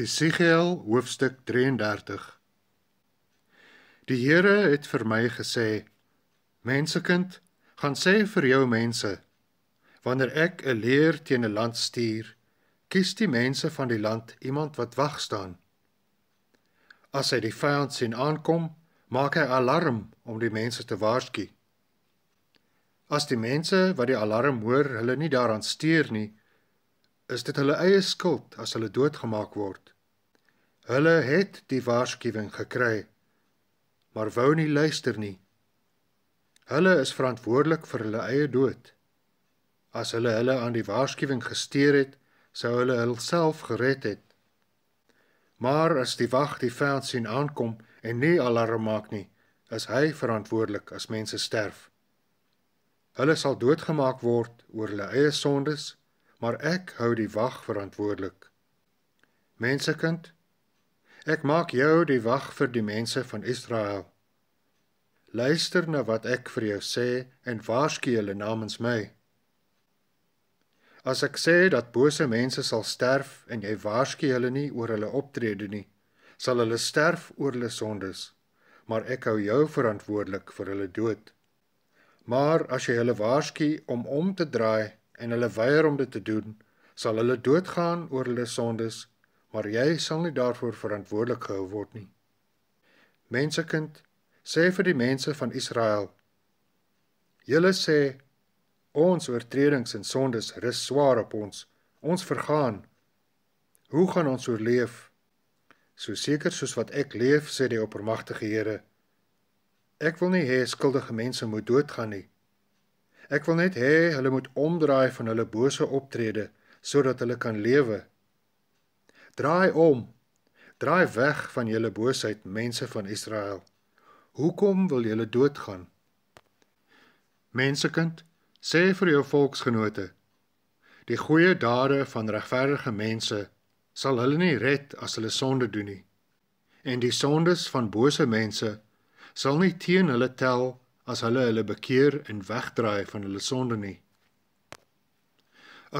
Esegiel hoofstuk 33 Die Here het vir my gesê: Mensekind, gaan sê vir jou mense: Wanneer ek 'n leer teen 'n land stuur, kies die mense van die land iemand wat wag staan. As hy die vyand sien aankom, maak hy alarm om die mense te waarsku. As die mense wat die alarm hoor, hulle nie daaraan steur nie, is dit hulle eie skuld as hulle doodgemaak word. Hulle het die waarskuwing gekry, maar wou nie luister nie. Hulle is verantwoordelik vir hulle eie dood. As hulle hulle aan die waarskuwing gesteer het, sou hulle hulself gered het. Maar as die wag die veld sien aankom en nie alarm maak nie, is hy verantwoordelik as mense sterf. Hulle sal doodgemaak word oor hulle eie sondes maar ek hou die wag verantwoordelik. Mensekind, ek maak jou die wag vir die mense van Israel. Luister na wat ek vir jou sê en waarsku hulle namens my. As ek sê dat bose mense sal sterf en jy waarsku hulle nie oor hulle optrede nie, sal hulle sterf oor hulle sondes, maar ek hou jou verantwoordelik vir hulle dood. Maar as jy hulle waarsku om om te draai en hulle weier om dit te doen, sal hulle doodgaan oor hulle sondes, maar jy sal nie daarvoor verantwoordelik gehou word nie. Mensekind, sê vir die mense van Israel: Julle sê ons oortredings en sondes rus swaar op ons. Ons vergaan. Hoe gaan ons oorleef? So seker soos wat ek leef, sê die Oppermagtige Here, ek wil nie hê skuldige mense moet doodgaan nie. Ek wil net hê hulle moet omdraai van hulle bose optrede sodat hulle kan lewe. Draai om. Draai weg van julle boosheid, mense van Israel. Hoekom wil julle doodgaan? Mensekind, sê vir jou volksgenote: Die goeie dade van regverdige mense sal hulle nie red as hulle sonde doen nie. En die sondes van bose mense sal nie teen hulle tel as hulle hulle bekeer en wegdraai van hulle sonde nie.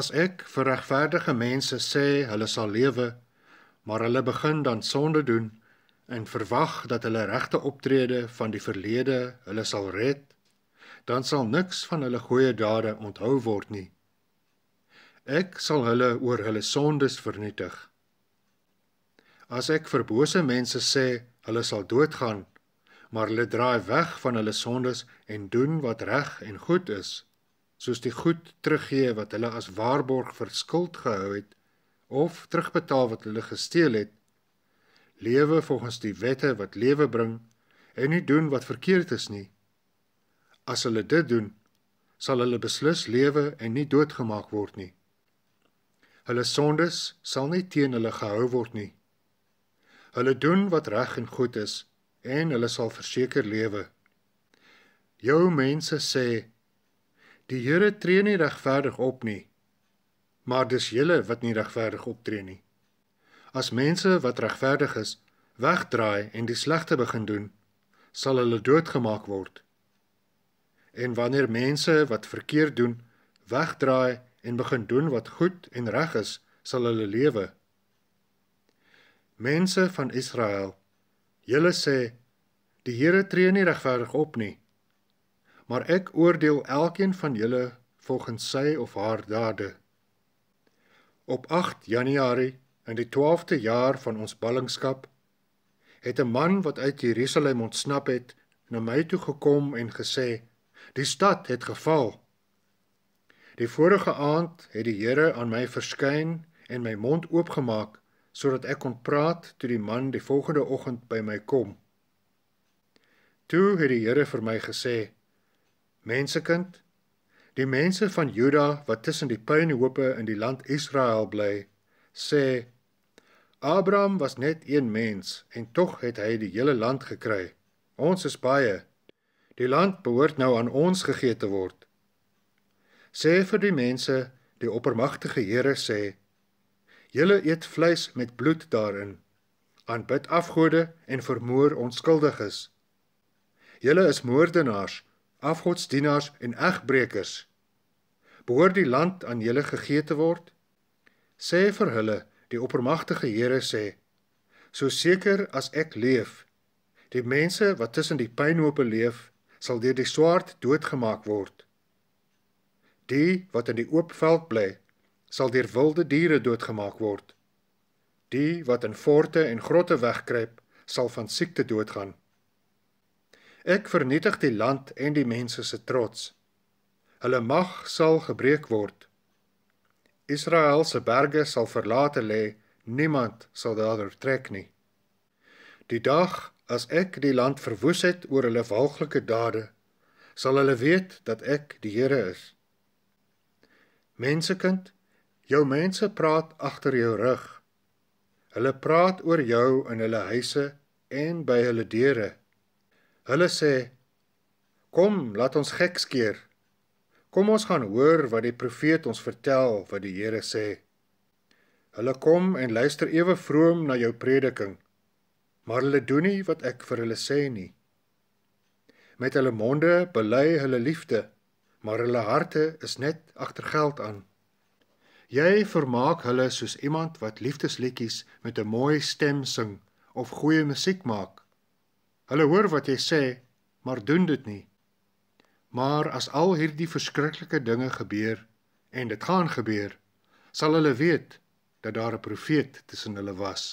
As ek vir regverdige mense sê hulle sal lewe, maar hulle begin dan sonde doen en verwag dat hulle regte optrede van die verlede hulle sal red, dan sal niks van hulle goeie dade onthou word nie. Ek sal hulle oor hulle sondes vernietig. As ek vir bose mense sê hulle sal doodgaan, maar hulle draai weg van hulle sondes en doen wat reg en goed is, soos die goed teruggee wat hulle as waarborg vir skuld gehou het of terugbetaal wat hulle gesteel het, lewe volgens die wette wat lewe bring en nie doen wat verkeerd is nie. As hulle dit doen, sal hulle beslis lewe en nie doodgemaak word nie. Hulle sondes sal nie teen hulle gehou word nie. Hulle doen wat reg en goed is en hulle sal verseker lewe. Jou mense sê die Here tree nie regverdig op nie, maar dis julle wat nie regverdig optree nie. As mense wat regverdig is wegdraai en die slegte begin doen, sal hulle doodgemaak word. En wanneer mense wat verkeerd doen wegdraai en begin doen wat goed en reg is, sal hulle lewe. Mense van Israel, Julle sê die Here tree nie regverdig op nie. Maar ek oordeel elkeen van julle volgens sy of haar dade. Op 8 Januarie in die 12de jaar van ons ballingskap het 'n man wat uit Jerusalem ontsnap het na my toe gekom en gesê: "Die stad het geval." Die vorige aand het die Here aan my verskyn en my mond oopgemaak sodat ek kon praat toe die man die volgende oggend by my kom. Toe het die Here vir my gesê: Mensekind, die mense van Juda wat tussen die pynhope in die land Israel bly, sê: Abraham was net een mens en tog het hy die hele land gekry. Ons is baie. Die land behoort nou aan ons gegee te word. Sê vir die mense, die oppermagtige Here sê: Julle eet vleis met bloed daarin. Aanbid afgode en vermoor onskuldiges. Julle is moordenaars, afgodsdienaars en egbrekers. Behoort die land aan julle gegee te word? Sê vir hulle, die oppermagtige Here sê: So seker as ek leef, die mense wat tussen die pynhope leef, sal deur die swaard doodgemaak word. Die wat in die oop veld bly, sal deur wilde diere doodgemaak word. Die wat in forte en grotte wegkruip, sal van siekte doodgaan. Ek vernietig die land en die mense se trots. Hulle mag sal gebreek word. Israel se berge sal verlate lê, niemand sal daardeur trek nie. Die dag as ek die land verwoes het oor hulle walglike dade, sal hulle weet dat ek die Here is. Mensekind, Jou mense praat agter jou rug. Hulle praat oor jou in hulle huise en by hulle deure. Hulle sê: "Kom, laat ons gekskeer. Kom ons gaan hoor wat die profeet ons vertel wat die Here sê." Hulle kom en luister ewe vroom na jou prediking, maar hulle doen nie wat ek vir hulle sê nie. Met hulle monde bely hulle liefde, maar hulle harte is net agter geld aan. Jy vermaak hulle soos iemand wat liefdesliedjies met 'n mooi stem sing of goeie musiek maak. Hulle hoor wat jy sê, maar doen dit nie. Maar as al hierdie verskriklike dinge gebeur en dit gaan gebeur, sal hulle weet dat daar 'n profeet tussen hulle was.